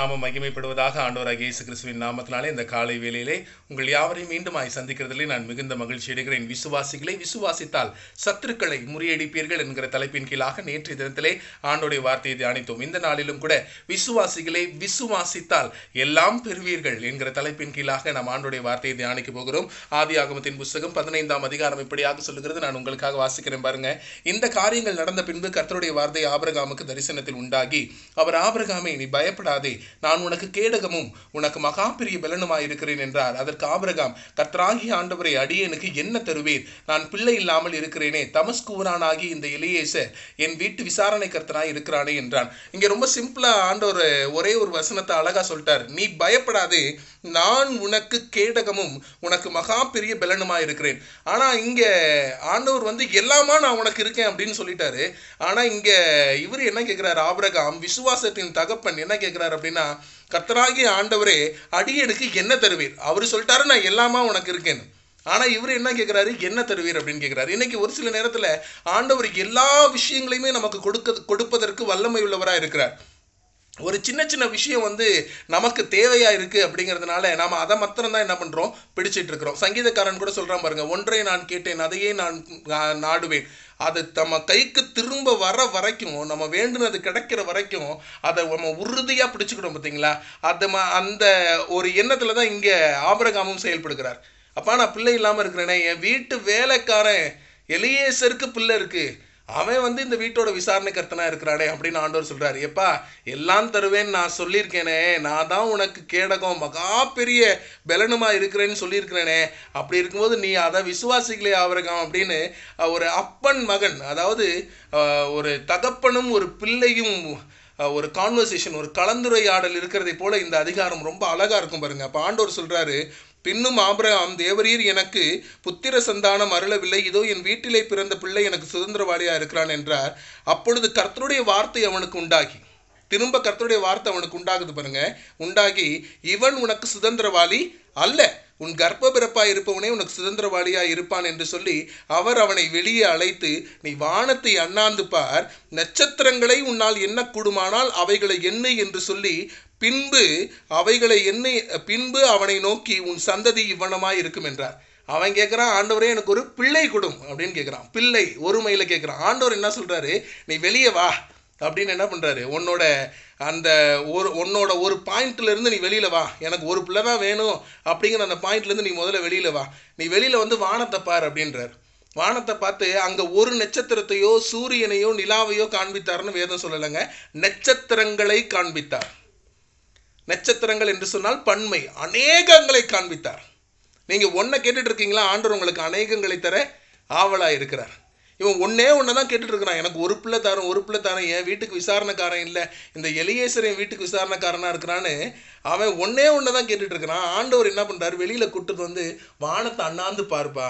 நாம மகிமைப்படுவதாக ஆண்டோர் இயேசு கிறிஸ்துவின் நாமத்தினாலே இந்த காலை வேலையிலே உங்கள் யாவரையும் மீண்டும் ஆய் சந்திக்கிறதிலே நான் மிகுந்த மகிழ்ச்சி அடைகிறேன் விசுவாசிகளை விசுவாசித்தால் சத்துருக்களை முறியடிப்பீர்கள் என்கிற தலைப்பின் கீழாக நேற்றைய தினத்திலே ஆண்டோடைய வார்த்தையை தியானித்தோம் இந்த நாளிலும் கூட விசுவாசிகளை விசுவாசித்தால் எல்லாம் பெறுவீர்கள் என்கிற தலைப்பின் கீழாக நாம் ஆண்டோடைய வார்த்தையை தியானிக்க போகிறோம் ஆதி ஆகமத்தின் புஸ்தகம் பதினைந்தாம் அதிகாரம் இப்படியாக சொல்லுகிறது நான் உங்களுக்காக வாசிக்கிறேன் பாருங்க இந்த காரியங்கள் நடந்த பின்பு கர்த்தருடைய வார்த்தை ஆபரகாமுக்கு தரிசனத்தில் உண்டாகி அவர் ஆபரகாமை நீ பயப்படாதே நான் உனக்கு கேடகமும் உனக்கு மகா பெரிய பலனுமாயிருக்கிறேன் என்றார் அதற்கு ஆபிரகாம் கத்ராகி ஆண்டவரை அடியனுக்கு என்ன தருவீர் நான் பிள்ளை இல்லாமல் இருக்கிறேனே தமஸ்கூரானாகி இந்த இளையேச என் வீட்டு விசாரணை கர்த்தனாய் இருக்கிறானே என்றான் இங்கே ரொம்ப சிம்பிளா ஆண்டவர் ஒரே ஒரு வசனத்தை அழகா சொல்லிட்டார் நீ பயப்படாதே நான் உனக்கு கேடகமும் உனக்கு மகா பெரிய பலனுமா இருக்கிறேன் ஆனா இங்க ஆண்டவர் வந்து எல்லாமா நான் உனக்கு இருக்கேன் அப்படின்னு சொல்லிட்டாரு ஆனா இங்க இவர் என்ன கேட்கிறார் ஆபிரகாம் விசுவாசத்தின் தகப்பன் என்ன கேட்கிறார் அப்படின்னா அப்படின்னா கர்த்தராகிய ஆண்டவரே அடியனுக்கு என்ன தருவீர் அவர் சொல்லிட்டாரு நான் எல்லாமா உனக்கு இருக்கேன்னு ஆனால் இவர் என்ன கேட்குறாரு என்ன தருவீர் அப்படின்னு கேட்குறாரு இன்றைக்கி ஒரு சில நேரத்தில் ஆண்டவர் எல்லா விஷயங்களையுமே நமக்கு கொடுக்க கொடுப்பதற்கு வல்லமை உள்ளவராக இருக்கிறார் ஒரு சின்ன சின்ன விஷயம் வந்து நமக்கு தேவையாக இருக்குது அப்படிங்கிறதுனால நாம் அதை மாத்திரம் தான் என்ன பண்ணுறோம் பிடிச்சிட்டு இருக்கிறோம் சங்கீதக்காரன் கூட சொல்கிறான் பாருங்கள் ஒன்றை நான் கேட்டேன் அதையே நான் நாடுவேன் அது நம்ம கைக்கு திரும்ப வர வரைக்கும் நம்ம வேண்டுனது கிடைக்கிற வரைக்கும் அதை நம்ம உறுதியாக பிடிச்சிக்கிடும் பார்த்தீங்களா அது அந்த ஒரு எண்ணத்தில் தான் இங்கே ஆபரகாமும் செயல்படுகிறார் அப்பா நான் பிள்ளை இல்லாமல் இருக்கிறேன்னே என் வீட்டு வேலைக்காரன் எலியேசருக்கு பிள்ளை இருக்குது அவன் வந்து இந்த வீட்டோட விசாரணை கர்த்தனா இருக்கிறானே அப்படின்னு ஆண்டவர் சொல்றாரு எப்பா எல்லாம் தருவேன்னு நான் சொல்லியிருக்கேனே நான் தான் உனக்கு கேடகம் மகா பெரிய பலனுமா இருக்கிறேன்னு சொல்லியிருக்கிறேனே அப்படி இருக்கும்போது நீ அதை விசுவாசிக்கலே ஆவரகம் அப்படின்னு ஒரு அப்பன் மகன் அதாவது ஒரு தகப்பனும் ஒரு பிள்ளையும் ஒரு கான்வர்சேஷன் ஒரு கலந்துரையாடல் இருக்கிறதை போல இந்த அதிகாரம் ரொம்ப அழகாக இருக்கும் பாருங்க அப்போ ஆண்டோர் சொல்கிறாரு பின்னும் ஆபிரகாம் தேவரீர் எனக்கு புத்திர சந்தானம் அருளவில்லை இதோ என் வீட்டிலே பிறந்த பிள்ளை எனக்கு சுதந்திரவாளியாக இருக்கிறான் என்றார் அப்பொழுது கர்த்தருடைய வார்த்தை அவனுக்கு உண்டாகி திரும்ப கர்த்தருடைய வார்த்தை அவனுக்கு உண்டாகுது பாருங்க உண்டாகி இவன் உனக்கு சுதந்திரவாளி அல்ல உன் கர்ப்ப இருப்பவனே உனக்கு சுதந்திரவாளியா இருப்பான் என்று சொல்லி அவர் அவனை வெளியே அழைத்து நீ வானத்தை அண்ணாந்து பார் நட்சத்திரங்களை உன்னால் கூடுமானால் அவைகளை என்ன என்று சொல்லி பின்பு அவைகளை என்ன பின்பு அவனை நோக்கி உன் சந்ததி இவ்வனமாய் இருக்கும் என்றார் அவன் கேட்குறான் ஆண்டவரே எனக்கு ஒரு பிள்ளை கொடும் அப்படின்னு கேட்குறான் பிள்ளை ஒருமையில் கேட்குறான் ஆண்டவர் என்ன சொல்கிறாரு நீ வெளியே வா அப்படின்னு என்ன பண்ணுறாரு உன்னோட அந்த ஒரு உன்னோட ஒரு பாயிண்ட்லேருந்து நீ வெளியில் வா எனக்கு ஒரு பிள்ளை தான் வேணும் அப்படிங்கிற அந்த பாயிண்ட்லேருந்து நீ முதல்ல வெளியில் வா நீ வெளியில் வந்து வானத்தை பார் அப்படின்றார் வானத்தை பார்த்து அங்கே ஒரு நட்சத்திரத்தையோ சூரியனையோ நிலாவையோ காண்பித்தார்னு வேதம் சொல்லலைங்க நட்சத்திரங்களை காண்பித்தார் நட்சத்திரங்கள் என்று சொன்னால் பன்மை அநேகங்களை காண்பித்தார் நீங்கள் ஒன்றை கேட்டுட்டு இருக்கீங்களா ஆண்டவர் உங்களுக்கு அநேகங்களை தர ஆவலாக இருக்கிறார் இவன் ஒன்னே ஒன்று தான் இருக்கிறான் எனக்கு ஒரு பிள்ளை தரும் ஒரு பிள்ளை தரும் என் வீட்டுக்கு விசாரணைக்காரன் இல்லை இந்த எலியேசர் என் வீட்டுக்கு விசாரணைக்காரனாக இருக்கிறான்னு அவன் ஒன்னே ஒன்று தான் கேட்டுட்ருக்கிறான் ஆண்டவர் என்ன பண்ணுறாரு வெளியில் கூட்டுட்டு வந்து வானத்தை அண்ணாந்து பார்ப்பா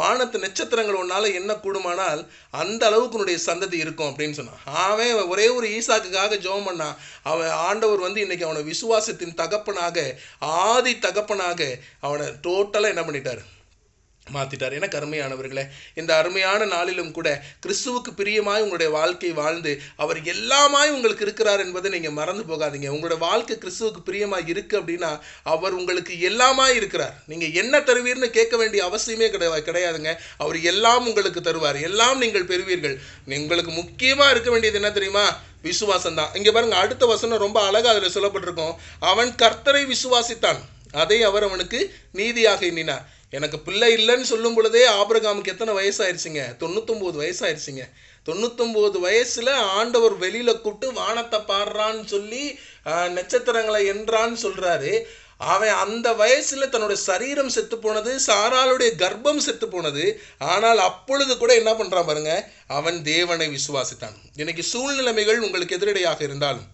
வானத்து நட்சத்திரங்கள் உன்னால் என்ன கூடுமானால் அந்த அளவுக்கு உன்னுடைய சந்ததி இருக்கும் அப்படின்னு சொன்னான் அவன் ஒரே ஒரு ஈசாக்குக்காக ஜோம் பண்ணான் அவன் ஆண்டவர் வந்து இன்னைக்கு அவனை விசுவாசத்தின் தகப்பனாக ஆதி தகப்பனாக அவனை டோட்டலாக என்ன பண்ணிட்டார் மாற்றிட்டார் என கருமையானவர்களே இந்த அருமையான நாளிலும் கூட கிறிஸ்துவுக்கு பிரியமாய் உங்களுடைய வாழ்க்கை வாழ்ந்து அவர் எல்லாமாய் உங்களுக்கு இருக்கிறார் என்பதை நீங்கள் மறந்து போகாதீங்க உங்களோட வாழ்க்கை கிறிஸ்துவுக்கு பிரியமாக இருக்குது அப்படின்னா அவர் உங்களுக்கு எல்லாமாய் இருக்கிறார் நீங்கள் என்ன தருவீர்னு கேட்க வேண்டிய அவசியமே கிடையாது கிடையாதுங்க அவர் எல்லாம் உங்களுக்கு தருவார் எல்லாம் நீங்கள் பெறுவீர்கள் உங்களுக்கு முக்கியமாக இருக்க வேண்டியது என்ன தெரியுமா விசுவாசம் தான் இங்கே பாருங்கள் அடுத்த வசனம் ரொம்ப அழகாக அதில் சொல்லப்பட்டிருக்கோம் அவன் கர்த்தரை விசுவாசித்தான் அதை அவர் அவனுக்கு நீதியாக எண்ணினார் எனக்கு பிள்ளை இல்லைன்னு சொல்லும் பொழுதே ஆபிரகாமுக்கு எத்தனை வயசாயிருச்சுங்க தொண்ணூத்தொம்போது வயசாயிருச்சுங்க தொண்ணூத்தொம்போது வயசுல ஆண்டவர் வெளியில கூப்பிட்டு வானத்தை பாடுறான்னு சொல்லி நட்சத்திரங்களை என்றான்னு சொல்றாரு அவன் அந்த வயசுல தன்னுடைய சரீரம் செத்து போனது சாராளுடைய கர்ப்பம் செத்து போனது ஆனால் அப்பொழுது கூட என்ன பண்றான் பாருங்க அவன் தேவனை விசுவாசித்தான் இன்னைக்கு சூழ்நிலைமைகள் உங்களுக்கு எதிரடையாக இருந்தாலும்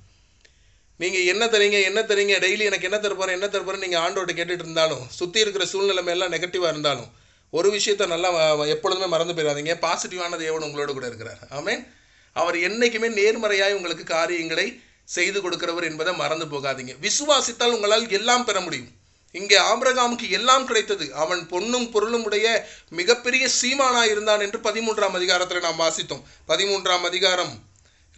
நீங்கள் என்ன தரீங்க என்ன தரீங்க டெய்லி எனக்கு என்ன தருப்பார் என்ன தரப்போற நீங்கள் ஆண்டோட்ட கேட்டுட்டு இருந்தாலும் சுற்றி இருக்கிற சூழ்நிலை எல்லாம் நெகட்டிவாக இருந்தாலும் ஒரு விஷயத்த நல்லா எப்பொழுதுமே மறந்து போயிடாதீங்க பாசிட்டிவான தேவன் உங்களோட கூட இருக்கிறார் ஆமே அவர் என்றைக்குமே நேர்மறையாக உங்களுக்கு காரியங்களை செய்து கொடுக்கிறவர் என்பதை மறந்து போகாதீங்க விசுவாசித்தால் உங்களால் எல்லாம் பெற முடியும் இங்கே ஆம்பிரகாமுக்கு எல்லாம் கிடைத்தது அவன் பொண்ணும் பொருளும் உடைய மிகப்பெரிய சீமானாக இருந்தான் என்று பதிமூன்றாம் அதிகாரத்தில் நாம் வாசித்தோம் பதிமூன்றாம் அதிகாரம்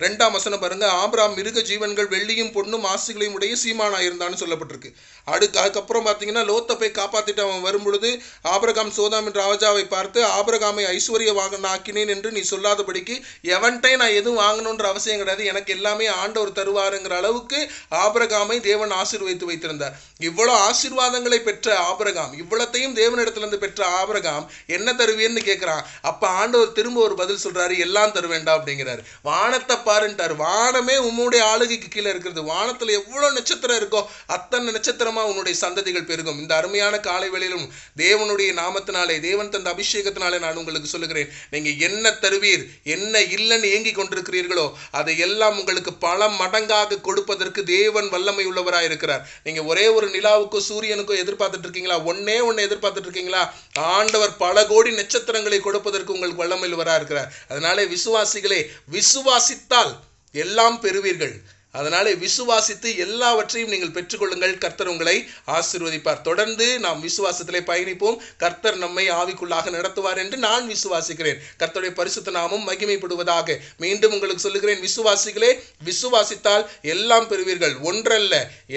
ரெண்டாம் வசனம் பாருங்க ஆபராம் மிருக ஜீவன்கள் வெள்ளியும் பொண்ணும் ஆசைகளையும் உடைய சீமானா இருந்தான்னு சொல்லப்பட்டிருக்கு அடுக்கு அதுக்கப்புறம் பார்த்தீங்கன்னா லோத்தை போய் காப்பாற்றிட்டு அவன் வரும்பொழுது ஆபரகாம் சோதாம் என்ற ராஜாவை பார்த்து ஆபரகாமை ஐஸ்வர்ய வாங்கினாக்கினேன் ஆக்கினேன் என்று நீ சொல்லாதபடிக்கு எவன்கிட்டையும் நான் எதுவும் வாங்கணுன்ற அவசியம் கிடையாது எனக்கு எல்லாமே ஆண்டவர் தருவாருங்கிற அளவுக்கு ஆபரகாமை தேவன் ஆசீர்வைத்து வைத்திருந்தார் இவ்வளோ ஆசீர்வாதங்களை பெற்ற ஆபரகாம் இவ்வளத்தையும் தேவனிடத்திலிருந்து பெற்ற ஆபரகாம் என்ன தருவேன்னு கேட்குறான் அப்போ ஆண்டவர் திரும்ப ஒரு பதில் சொல்கிறாரு எல்லாம் தருவேண்டா அப்படிங்கிறாரு வானத்தை பாருன்ட்டார் வானமே உம்முடைய ஆளுகைக்கு கீழே இருக்கிறது வானத்தில் எவ்வளோ நட்சத்திரம் இருக்கோ அத்தனை நட்சத்திரமாக உன்னுடைய சந்ததிகள் பெருகும் இந்த அருமையான காலை வேளையிலும் தேவனுடைய நாமத்தினாலே தேவன் தந்த அபிஷேகத்தினாலே நான் உங்களுக்கு சொல்லுகிறேன் நீங்கள் என்ன தருவீர் என்ன இல்லைன்னு ஏங்கி கொண்டிருக்கிறீர்களோ அதை எல்லாம் உங்களுக்கு பல மடங்காக கொடுப்பதற்கு தேவன் வல்லமை உள்ளவராக இருக்கிறார் நீங்கள் ஒரே ஒரு நிலாவுக்கோ சூரியனுக்கோ எதிர்பார்த்துட்டு இருக்கீங்களா ஒன்னே ஒன்று எதிர்பார்த்துட்டு இருக்கீங்களா ஆண்டவர் பல கோடி நட்சத்திரங்களை கொடுப்பதற்கு உங்களுக்கு வல்லமையில் வரா இருக்கிறார் அதனாலே விசுவாசிகளே விசுவாசித்த கேட்டால் எல்லாம் பெறுவீர்கள் அதனாலே விசுவாசித்து எல்லாவற்றையும் நீங்கள் பெற்றுக்கொள்ளுங்கள் கர்த்தர் உங்களை ஆசிர்வதிப்பார் தொடர்ந்து நாம் விசுவாசத்திலே பயணிப்போம் கர்த்தர் நம்மை ஆவிக்குள்ளாக நடத்துவார் என்று நான் விசுவாசிக்கிறேன் கர்த்தருடைய பரிசுத்த நாமும் மகிமைப்படுவதாக மீண்டும் உங்களுக்கு சொல்லுகிறேன் விசுவாசிகளே விசுவாசித்தால் எல்லாம் பெறுவீர்கள் ஒன்றல்ல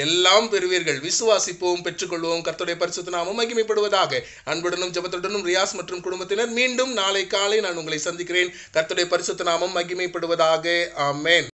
எல்லாம் பெறுவீர்கள் விசுவாசிப்போம் பெற்றுக்கொள்வோம் கர்த்தருடைய பரிசுத்த நாமும் மகிமைப்படுவதாக அன்புடனும் ஜபத்துடனும் ரியாஸ் மற்றும் குடும்பத்தினர் மீண்டும் நாளை காலை நான் உங்களை சந்திக்கிறேன் கர்த்தருடைய பரிசுத்த நாமும் மகிமைப்படுவதாக ஆமேன்